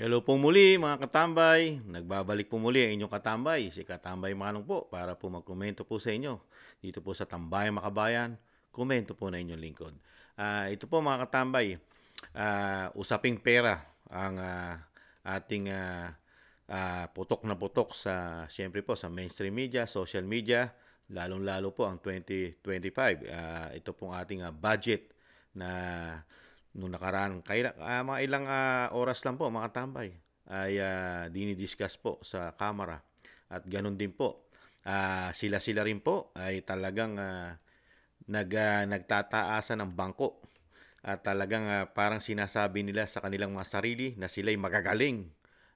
Hello po muli mga katambay. Nagbabalik po muli ang inyong katambay, si Katambay Manong po, para po magkomento po sa inyo dito po sa Tambay Makabayan. Komento po na inyong lingkod. Uh, ito po mga katambay, uh, usaping pera ang uh, ating uh, uh, putok na putok sa siyempre po sa mainstream media, social media, lalong-lalo po ang 2025. Uh, ito pong ating uh, budget na Nung nakaraan, kaya, uh, ah, mga ilang uh, oras lang po mga tambay ay uh, dinidiscuss po sa Kamara. At ganun din po, uh, sila-sila rin po ay talagang uh, nag, uh, nagtataasan ng bangko. At uh, talagang uh, parang sinasabi nila sa kanilang mga sarili na sila'y magagaling.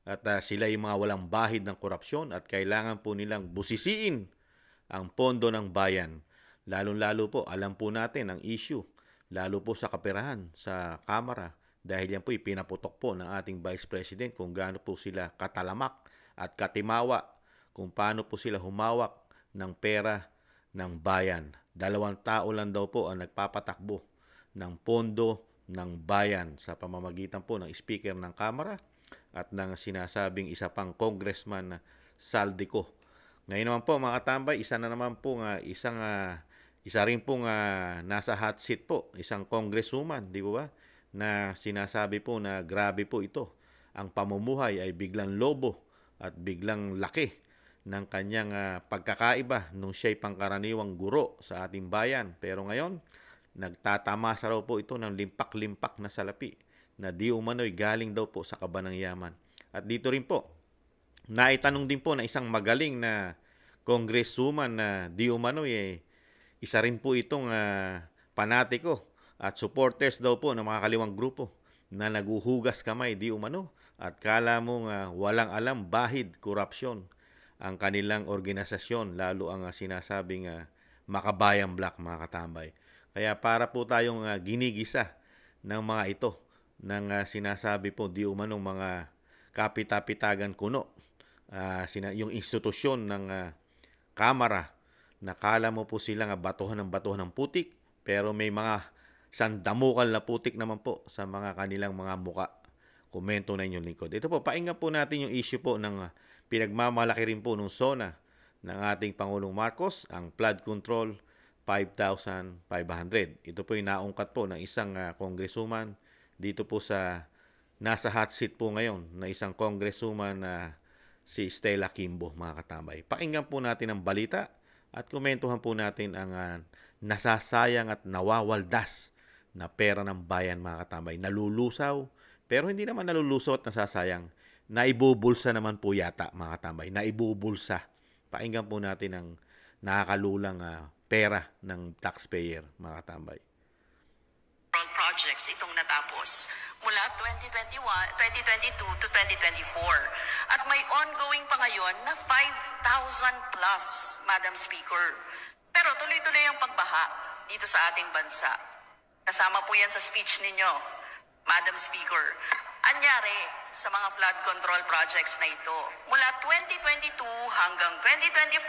At uh, sila yung mga walang bahid ng korupsyon at kailangan po nilang busisiin ang pondo ng bayan. Lalo-lalo po, alam po natin ang issue lalo po sa kaperahan sa Kamara dahil yan po ipinaputok po ng ating Vice President kung gaano po sila katalamak at katimawa kung paano po sila humawak ng pera ng bayan. Dalawang tao lang daw po ang nagpapatakbo ng pondo ng bayan sa pamamagitan po ng Speaker ng Kamara at ng sinasabing isa pang Congressman na Saldico. Ngayon naman po mga katambay, isa na naman po nga isang uh, isa rin pong uh, nasa hot seat po, isang congresswoman, di ba? Na sinasabi po na grabe po ito. Ang pamumuhay ay biglang lobo at biglang laki ng kanyang uh, pagkakaiba nung siya'y pangkaraniwang guro sa ating bayan. Pero ngayon, nagtatamasa raw po ito ng limpak-limpak na salapi na di umano'y galing daw po sa kaba ng yaman. At dito rin po, naitanong din po na isang magaling na congresswoman na di umano'y eh, isa rin po itong uh, panatiko at supporters daw po ng mga kaliwang grupo na naguhugas kamay di umano at kala mong uh, walang alam bahid korupsyon ang kanilang organisasyon lalo ang uh, sinasabing uh, makabayang black mga katambay. Kaya para po tayong uh, ginigisa ng mga ito ng uh, sinasabi po di umanong mga kapitapitagan kuno uh, sina, yung institusyon ng uh, kamara Nakala mo po sila nga batuhan ng batuhan ng putik, pero may mga sandamukal na putik naman po sa mga kanilang mga muka. Komento na inyong likod. Ito po, painga po natin yung issue po ng ah, pinagmamalaki rin po nung SONA ng ating Pangulong Marcos, ang flood control 5,500. Ito po yung naungkat po ng isang uh, congresswoman dito po sa nasa hot seat po ngayon na isang congresswoman na uh, si Stella Kimbo mga katambay. Pakinggan po natin ang balita at komentuhan po natin ang uh, nasasayang at nawawaldas na pera ng bayan mga katambay. Nalulusaw, pero hindi naman nalulusaw at nasasayang. Naibubulsa naman po yata mga katambay. Naibubulsa. Pakinggan po natin ang nakakalulang uh, pera ng taxpayer mga katambay projects itong natapos mula 2021, 2022 to 2024. At may ongoing pa ngayon na 5,000 plus, Madam Speaker. Pero tuloy-tuloy ang pagbaha dito sa ating bansa. Kasama po yan sa speech ninyo, Madam Speaker. Anyari sa mga flood control projects na ito. Mula 2022 hanggang 2024,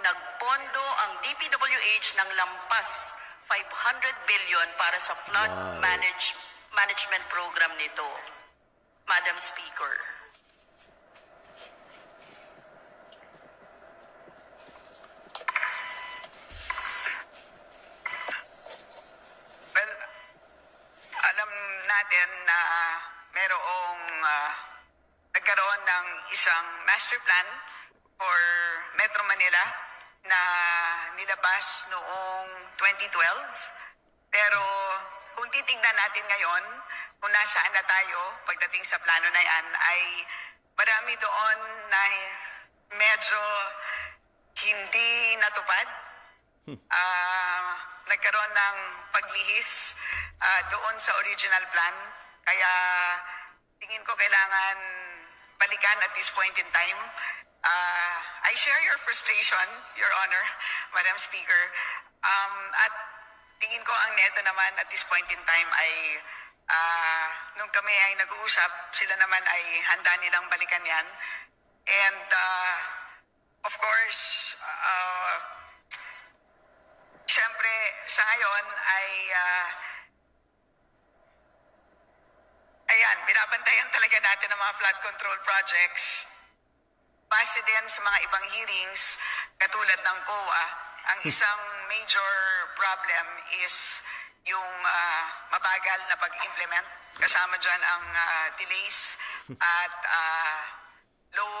nagpondo ang DPWH ng lampas 500 billion para sa flood wow. manage, management program nito, Madam Speaker. alam natin na merong uh, nagkaroon ng isang master plan for Metro Manila na nilabas noong 2012. Pero kung titignan natin ngayon, kung nasaan na tayo pagdating sa plano na yan, ay marami doon na medyo hindi natupad. Uh, nagkaroon ng paglihis uh, doon sa original plan. Kaya tingin ko kailangan balikan at this point in time Uh, I share your frustration, Your Honor, Madam Speaker. Um, at tingin ko ang neto naman at this point in time ay uh, nung kami ay nag-uusap, sila naman ay handa nilang balikan yan. And uh, of course, uh, syempre sa ngayon ay uh, ayan, binabantayan talaga natin ang mga flood control projects Base din sa mga ibang hearings, katulad ng COA, ang hmm. isang major problem is yung uh, mabagal na pag-implement. Kasama dyan ang uh, delays at uh, low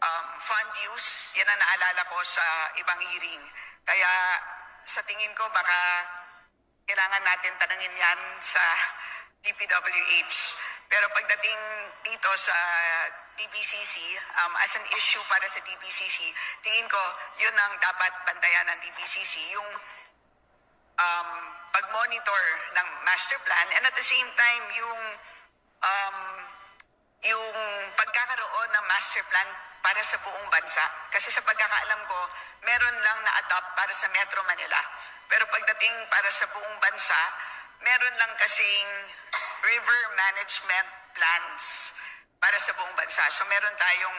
um, fund use. Yan ang naalala ko sa ibang hearing. Kaya sa tingin ko baka kailangan natin tanangin yan sa DPWH. Pero pagdating dito sa DBCC, um, as an issue para sa DBCC, tingin ko yun ang dapat bantayan ng DBCC, yung um, pag-monitor ng master plan and at the same time yung um, yung pagkakaroon ng master plan para sa buong bansa. Kasi sa pagkakaalam ko, meron lang na-adopt para sa Metro Manila. Pero pagdating para sa buong bansa, meron lang kasing river management plans para sa buong bansa. So meron tayong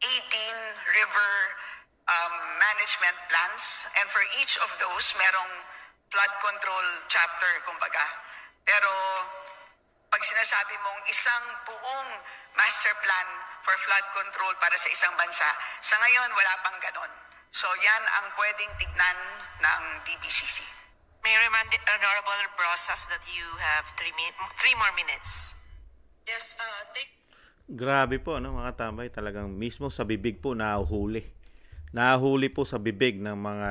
18 river um, management plans and for each of those merong flood control chapter kumbaga. Pero pag sinasabi mong isang buong master plan for flood control para sa isang bansa, sa ngayon wala pang ganon. So yan ang pwedeng tignan ng DBCC. May I remind the Honorable Brosas that you have three, min- three more minutes. Yes, uh, thank Grabe po, no, mga tambay. Talagang mismo sa bibig po nahuhuli. Nahuhuli po sa bibig ng mga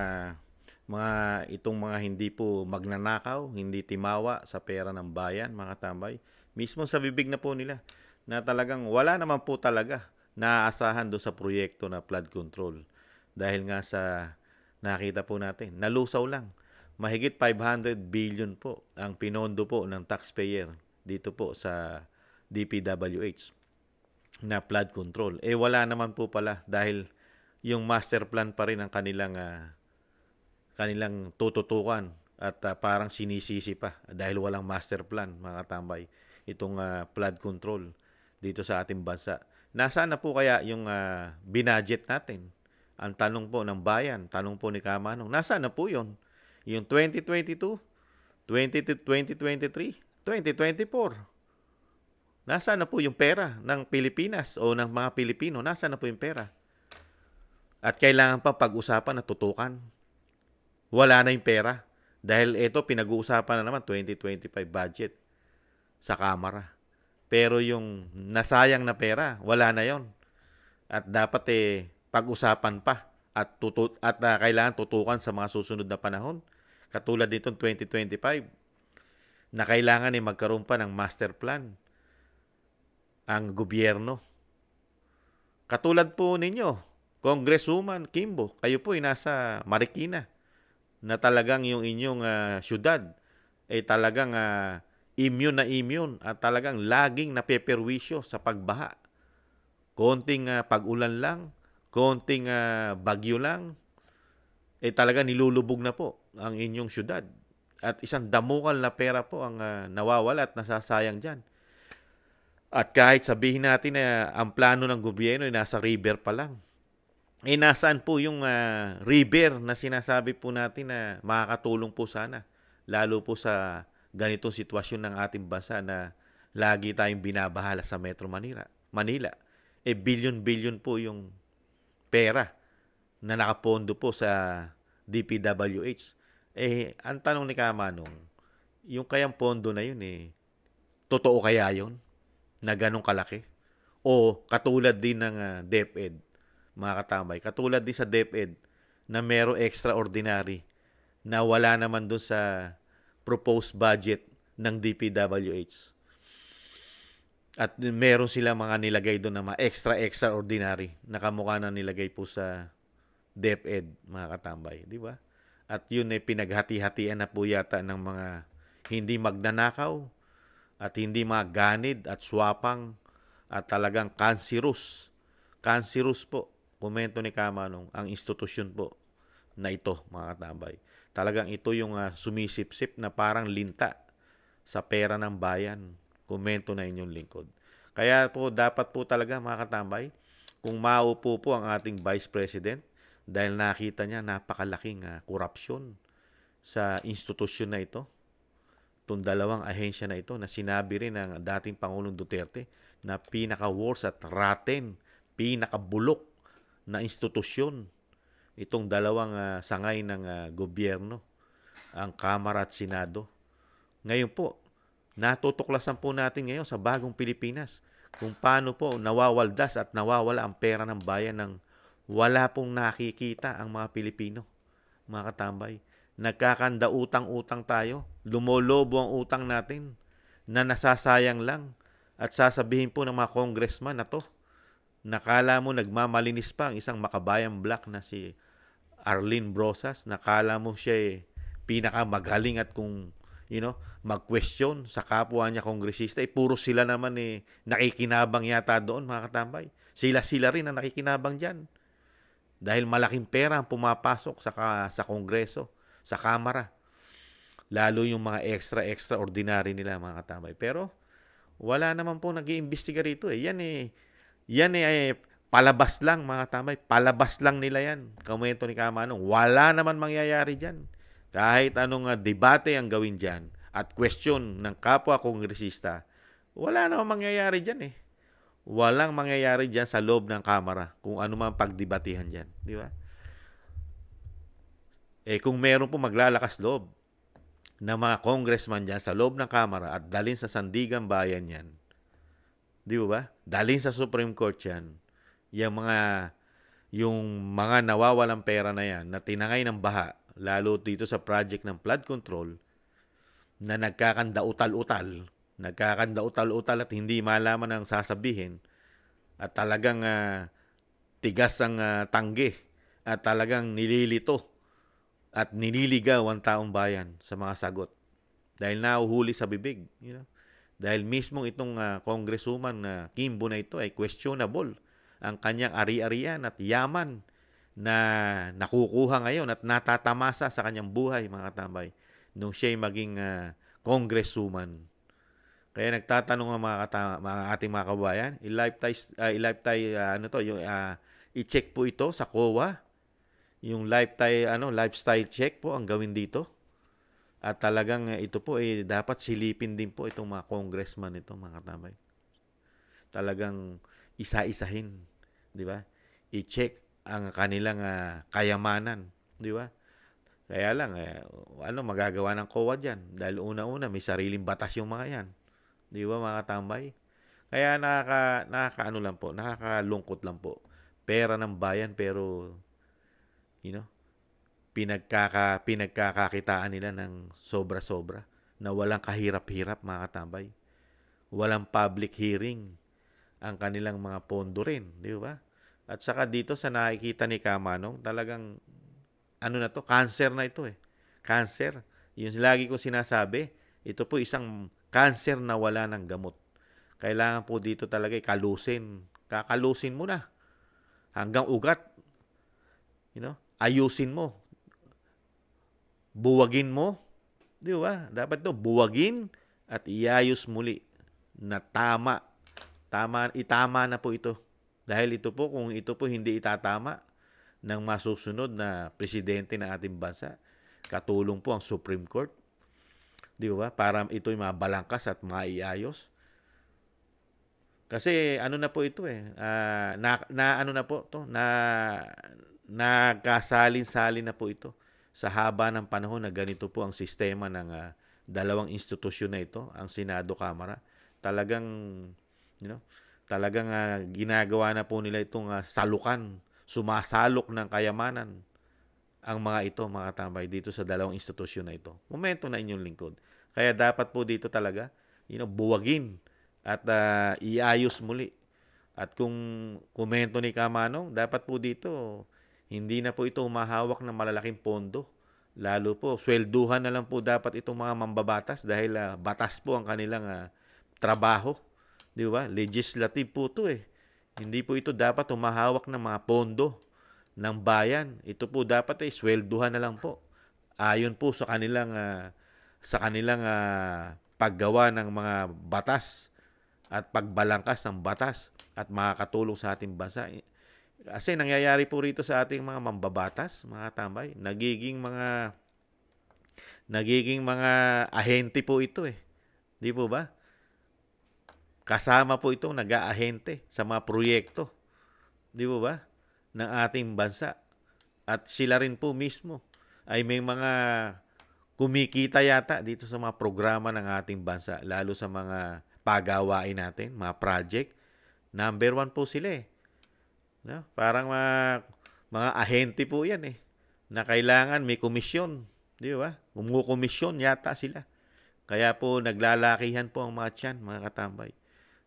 mga itong mga hindi po magnanakaw, hindi timawa sa pera ng bayan, mga tambay. Mismo sa bibig na po nila na talagang wala naman po talaga naaasahan do sa proyekto na flood control. Dahil nga sa nakita po natin, nalusaw lang mahigit 500 billion po ang pinondo po ng taxpayer dito po sa DPWH na flood control. Eh wala naman po pala dahil yung master plan pa rin ang kanilang uh, kanilang tututukan at uh, parang sinisisi pa dahil walang master plan mga tambay itong uh, flood control dito sa ating bansa. Nasaan na po kaya yung uh, binudget natin? Ang tanong po ng bayan, tanong po ni Kamanong, nasaan na po yon yung 2022, 2023, 2024. Nasaan na po yung pera ng Pilipinas o ng mga Pilipino? Nasaan na po yung pera? At kailangan pang pag-usapan na tutukan. Wala na yung pera. Dahil ito, pinag-uusapan na naman 2025 budget sa Kamara. Pero yung nasayang na pera, wala na yon At dapat eh, pag-usapan pa at, tutu- at uh, kailangan tutukan sa mga susunod na panahon. Katulad nitong 2025 na kailangan ay eh magkaroon pa ng master plan ang gobyerno. Katulad po ninyo, Congresswoman Kimbo, kayo po ay nasa Marikina na talagang yung inyong uh, syudad ay talagang uh, immune na immune at talagang laging napeperwisyo sa pagbaha. Konting uh, pag-ulan lang, konting uh, bagyo lang, eh talagang nilulubog na po ang inyong syudad. At isang damukal na pera po ang uh, nawawala at nasasayang dyan. At kahit sabihin natin na uh, ang plano ng gobyerno ay nasa river pa lang. Eh nasaan po yung uh, river na sinasabi po natin na makakatulong po sana? Lalo po sa ganitong sitwasyon ng ating bansa na lagi tayong binabahala sa Metro Manila. Manila. Eh bilyon-bilyon po yung pera na nakapondo po sa DPWH. Eh, ang tanong ni Kamanong, yung kayang pondo na yun eh, totoo kaya yun? Na ganong kalaki? O katulad din ng uh, DepEd, mga katambay, katulad din sa DepEd na mero extraordinary na wala naman doon sa proposed budget ng DPWH. At meron sila mga nilagay doon na mga extra extraordinary na kamukha na nilagay po sa DepEd mga katambay, di ba? At yun ay pinaghati-hatian na po yata ng mga hindi magnanakaw at hindi mga ganid at swapang at talagang cancerous. Cancerous po. Komento ni Kamanong ang institusyon po na ito mga katambay. Talagang ito yung uh, sumisipsip na parang linta sa pera ng bayan. Komento na inyong lingkod. Kaya po dapat po talaga mga katambay, kung maupo po ang ating Vice President, dahil nakita niya napakalaking uh, korupsyon sa institusyon na ito. Itong dalawang ahensya na ito na sinabi rin ng dating Pangulong Duterte na pinaka-worst at rotten, pinakabulok na institusyon itong dalawang uh, sangay ng uh, gobyerno, ang Kamara at Senado. Ngayon po, natutuklasan po natin ngayon sa bagong Pilipinas kung paano po nawawaldas at nawawala ang pera ng bayan ng wala pong nakikita ang mga Pilipino, mga katambay. Nagkakanda utang-utang tayo. Lumolobo ang utang natin na nasasayang lang. At sasabihin po ng mga congressman na to, nakala mo nagmamalinis pa ang isang makabayang black na si Arlene Brosas, nakala mo siya eh, pinakamagaling at kung you know, mag-question sa kapwa niya kongresista. Eh, puro sila naman eh, nakikinabang yata doon mga katambay. Sila-sila rin ang nakikinabang dyan. Dahil malaking pera ang pumapasok sa, sa Kongreso, sa Kamara. Lalo yung mga extra extraordinary nila mga katambay. Pero wala naman po nag iimbestiga rito eh. Yan eh, yan eh, eh palabas lang mga tambay. Palabas lang nila yan. Kamento ni Kamanong. Wala naman mangyayari dyan. Kahit anong ah, debate ang gawin dyan at question ng kapwa kongresista, wala naman mangyayari dyan eh walang mangyayari diyan sa loob ng kamara kung ano man pagdibatihan diyan Di ba? Eh kung meron po maglalakas loob na mga congressman diyan sa loob ng kamara at dalin sa sandigan bayan yan, di ba? Dalin sa Supreme Court yan, yung mga yung mga nawawalang pera na yan na tinangay ng baha, lalo dito sa project ng flood control, na nagkakandautal-utal, nagkakanda utal-utal at hindi malaman ang sasabihin at talagang uh, tigas ang uh, tanggi at talagang nililito at nililigaw ang taong bayan sa mga sagot dahil nauhuli sa bibig you know dahil mismo itong uh, congresswoman na uh, Kimbo na ito ay questionable ang kanyang ari-arian at yaman na nakukuha ngayon at natatamasa sa kanyang buhay mga tambay nung siya maging uh, congresswoman kaya nagtatanong ang mga, kata- mga ating mga kabayan, i-lifetime, uh, ah, i uh, ah, ano to, yung, uh, i-check po ito sa COA. Yung lifetime, ano, lifestyle check po ang gawin dito. At talagang eh, ito po, eh, dapat silipin din po itong mga congressman ito, mga katambay. Talagang isa-isahin, di ba? I-check ang kanilang uh, kayamanan, di ba? Kaya lang, eh, ano magagawa ng COA dyan? Dahil una-una, may sariling batas yung mga yan. Di ba mga tambay? Kaya nakaka, nakakaano lang po, nakakalungkot lang po. Pera ng bayan pero, you know, pinagkaka, pinagkakakitaan nila ng sobra-sobra na walang kahirap-hirap mga tambay. Walang public hearing ang kanilang mga pondo rin, di ba? At saka dito sa nakikita ni Kamanong, talagang ano na to, cancer na ito eh. Cancer. Yung lagi ko sinasabi, ito po isang Cancer na wala ng gamot. Kailangan po dito talaga ikalusin. Eh, Kakalusin mo na. Hanggang ugat. You know? Ayusin mo. Buwagin mo. Di ba? Dapat to buwagin at iayos muli na tama. Tama, itama na po ito. Dahil ito po, kung ito po hindi itatama ng masusunod na presidente ng ating bansa, katulong po ang Supreme Court, Di ba? Para ito'y mabalangkas at maiayos. Kasi ano na po ito eh, uh, na, na ano na po to, na nagkasalin-salin na po ito sa haba ng panahon na ganito po ang sistema ng uh, dalawang institusyon na ito, ang Senado Kamara. Talagang you know, talagang uh, ginagawa na po nila itong uh, salukan, sumasalok ng kayamanan ang mga ito, mga tambay, dito sa dalawang institusyon na ito. Momento na inyong lingkod. Kaya dapat po dito talaga, you know, buwagin at uh, iayos muli. At kung komento ni Kamanong, dapat po dito, hindi na po ito humahawak ng malalaking pondo. Lalo po, swelduhan na lang po dapat itong mga mambabatas dahil uh, batas po ang kanilang uh, trabaho. Di ba? Legislative po ito eh. Hindi po ito dapat humahawak ng mga pondo ng bayan. Ito po dapat ay swelduhan na lang po. Ayon po sa kanilang uh, sa kanilang uh, paggawa ng mga batas at pagbalangkas ng batas at makakatulong sa ating bansa. Kasi nangyayari po rito sa ating mga mambabatas, mga tambay, nagiging mga nagiging mga ahente po ito eh. Di po ba? Kasama po itong nag-aahente sa mga proyekto. Di po ba? ng ating bansa. At sila rin po mismo ay may mga kumikita yata dito sa mga programa ng ating bansa, lalo sa mga pagawain natin, mga project. Number one po sila eh. No? Parang mga, mga ahente po yan eh. Na kailangan may komisyon. Di ba? Kumukomisyon yata sila. Kaya po naglalakihan po ang mga tiyan, mga katambay.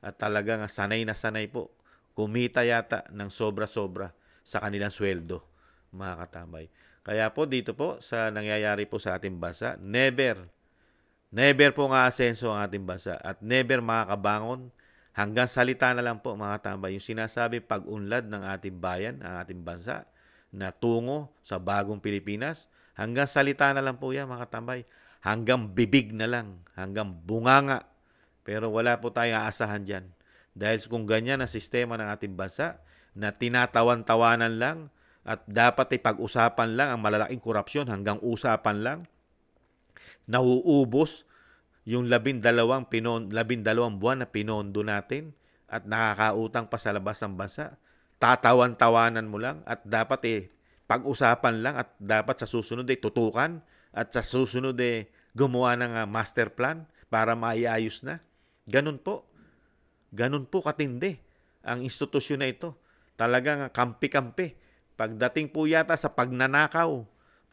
At talagang sanay na sanay po. Kumita yata ng sobra-sobra sa kanilang sweldo, mga katambay. Kaya po dito po sa nangyayari po sa ating bansa, never, never po nga asenso ang ating bansa at never makakabangon hanggang salita na lang po mga katambay. Yung sinasabi pag-unlad ng ating bayan, ang ating bansa, na tungo sa bagong Pilipinas, hanggang salita na lang po yan mga katambay. Hanggang bibig na lang, hanggang bunganga. Pero wala po tayong aasahan dyan. Dahil kung ganyan ang sistema ng ating bansa, na tinatawan-tawanan lang at dapat ay pag-usapan lang ang malalaking korupsyon hanggang usapan lang. Nauubos yung labindalawang, pinon, labindalawang buwan na pinondo natin at nakakautang pa sa labas ng bansa. Tatawan-tawanan mo lang at dapat eh pag-usapan lang at dapat sa susunod ay eh, tutukan at sa susunod eh gumawa ng ah, master plan para maiayos na. Ganun po. Ganun po katindi ang institusyon na ito. Talagang kampi-kampi. Pagdating po yata sa pagnanakaw,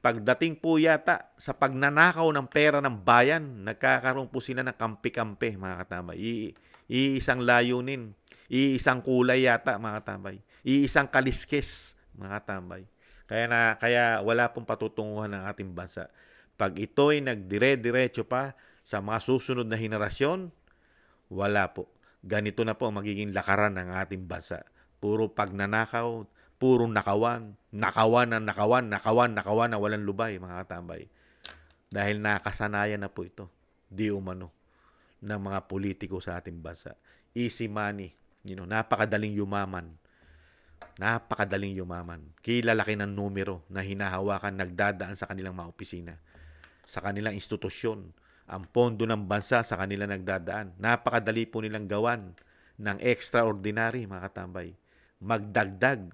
pagdating po yata sa pagnanakaw ng pera ng bayan, nagkakaroon po sila ng kampi-kampi, mga katambay. I- iisang layunin, iisang kulay yata, mga katambay. Iisang kaliskes, mga katambay. Kaya, na, kaya wala pong patutunguhan ng ating bansa. Pag ito'y nagdire-diretso pa sa mga susunod na henerasyon, wala po. Ganito na po ang magiging lakaran ng ating bansa. Puro pagnanakaw, puro nakawan, nakawan na nakawan, nakawan, nakawan na walang lubay, mga katambay. Dahil nakasanayan na po ito, di umano, ng mga politiko sa ating bansa. Easy money, you know, napakadaling yumaman. Napakadaling yumaman. Kilalaki ng numero na hinahawakan nagdadaan sa kanilang mga opisina, sa kanilang institusyon, ang pondo ng bansa sa kanila nagdadaan. Napakadali po nilang gawan ng extraordinary, mga katambay magdagdag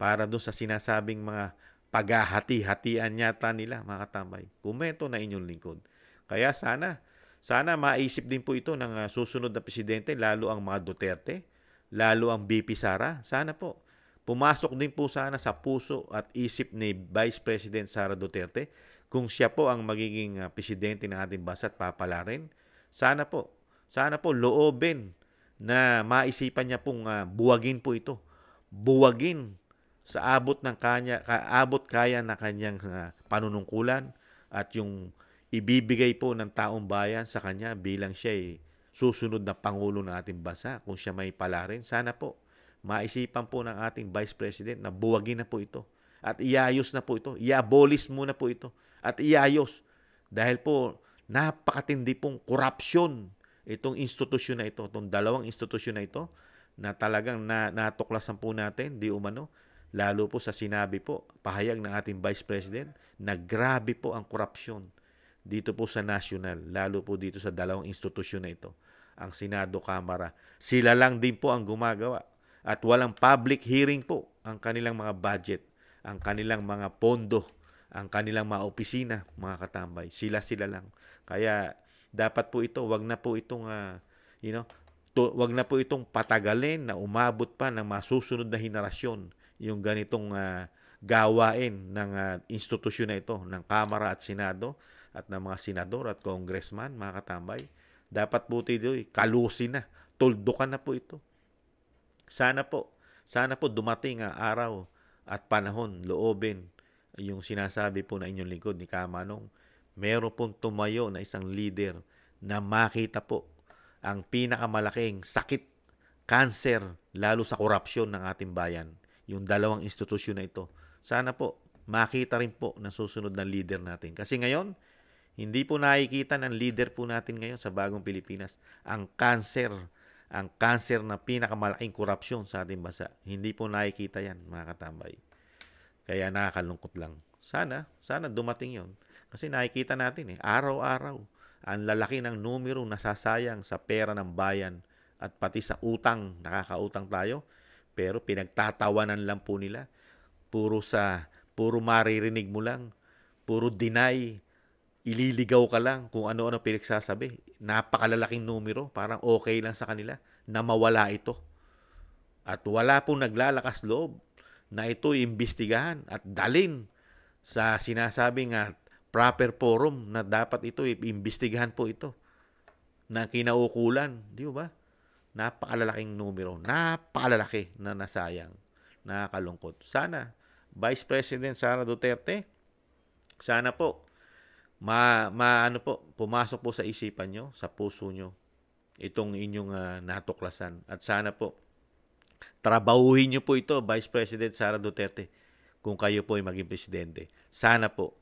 para doon sa sinasabing mga paghahati-hatian yata nila mga katambay. Kumento na inyong lingkod. Kaya sana, sana maisip din po ito ng ah, susunod na presidente, lalo ang mga Duterte, lalo ang BP Sara. Sana po, pumasok din po sana sa puso at isip ni Vice President Sara Duterte kung siya po ang magiging ah, presidente ng ating bansa at papalarin. Sana po, sana po loobin na maisipan niya pong uh, buwagin po ito buwagin sa abot ng kanya kaabot kaya na kanyang uh, panunungkulan at yung ibibigay po ng taong bayan sa kanya bilang siya ay susunod na pangulo ng ating bansa kung siya may pala rin sana po maisipan po ng ating vice president na buwagin na po ito at iayos na po ito iabolish muna po ito at iayos dahil po napakatindi pong korupsyon itong institusyon na ito itong dalawang institusyon na ito na talagang na, natuklasan po natin, di umano, lalo po sa sinabi po, pahayag ng ating Vice President, na grabe po ang korupsyon dito po sa national, lalo po dito sa dalawang institusyon na ito, ang Senado, Kamara. Sila lang din po ang gumagawa at walang public hearing po ang kanilang mga budget, ang kanilang mga pondo, ang kanilang mga opisina, mga katambay. Sila-sila lang. Kaya dapat po ito, wag na po itong uh, you know, to, wag na po itong patagalin na umabot pa ng masusunod na henerasyon yung ganitong uh, gawain ng uh, institusyon na ito, ng Kamara at Senado at ng mga senador at congressman, mga katambay. Dapat buti ito, eh, kalusin na, tuldukan na po ito. Sana po, sana po dumating ang araw at panahon, loobin, yung sinasabi po na inyong lingkod ni Kamanong, meron pong tumayo na isang leader na makita po ang pinakamalaking sakit, cancer, lalo sa korupsyon ng ating bayan. Yung dalawang institusyon na ito. Sana po makita rin po ng susunod na leader natin. Kasi ngayon, hindi po nakikita ng leader po natin ngayon sa bagong Pilipinas ang cancer, ang cancer na pinakamalaking korupsyon sa ating bansa. Hindi po nakikita yan, mga katambay. Kaya nakakalungkot lang. Sana, sana dumating yon Kasi nakikita natin eh, araw-araw ang lalaki ng numero na nasasayang sa pera ng bayan at pati sa utang, nakakautang tayo, pero pinagtatawanan lang po nila. Puro sa, puro maririnig mo lang, puro deny, ililigaw ka lang kung ano-ano pinagsasabi. Napakalalaking numero, parang okay lang sa kanila na mawala ito. At wala pong naglalakas loob na ito imbestigahan at dalin sa sinasabing uh, proper forum na dapat ito, imbestigahan po ito na kinaukulan. Di ba? Napakalalaking numero. Napakalalaki na nasayang. Nakakalungkot. Sana, Vice President Sara Duterte, sana po, ma, ma ano po, pumasok po sa isipan nyo, sa puso nyo, itong inyong uh, natuklasan. At sana po, trabahuhin nyo po ito, Vice President Sara Duterte, kung kayo po ay maging presidente. Sana po,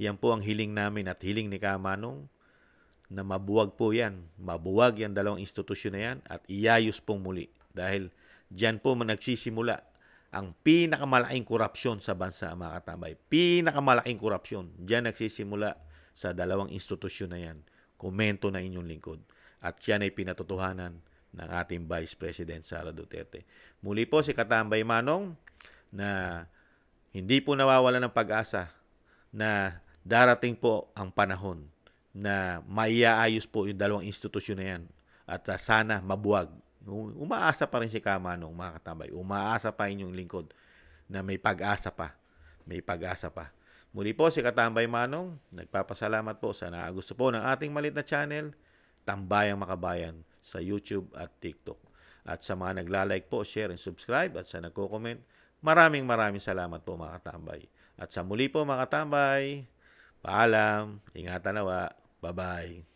yan po ang hiling namin at hiling ni Kamanong na mabuwag po yan. Mabuwag yan dalawang institusyon na yan at iayos pong muli. Dahil dyan po nagsisimula ang pinakamalaking korupsyon sa bansa, mga katambay. Pinakamalaking korupsyon. Dyan nagsisimula sa dalawang institusyon na yan. Komento na inyong lingkod. At yan ay pinatotohanan ng ating Vice President Sara Duterte. Muli po si Katambay Manong na hindi po nawawala ng pag-asa na darating po ang panahon na maiaayos po yung dalawang institusyon na yan at uh, sana mabuwag. Umaasa pa rin si Kama nung mga katambay. Umaasa pa inyong lingkod na may pag-asa pa. May pag-asa pa. Muli po si Katambay Manong, nagpapasalamat po sa naagusto po ng ating malit na channel, Tambayang Makabayan sa YouTube at TikTok. At sa mga nagla-like po, share and subscribe at sa nagko-comment, maraming maraming salamat po mga katambay. At sa muli po mga katambay, Paalam, ingatan nawa, bye-bye.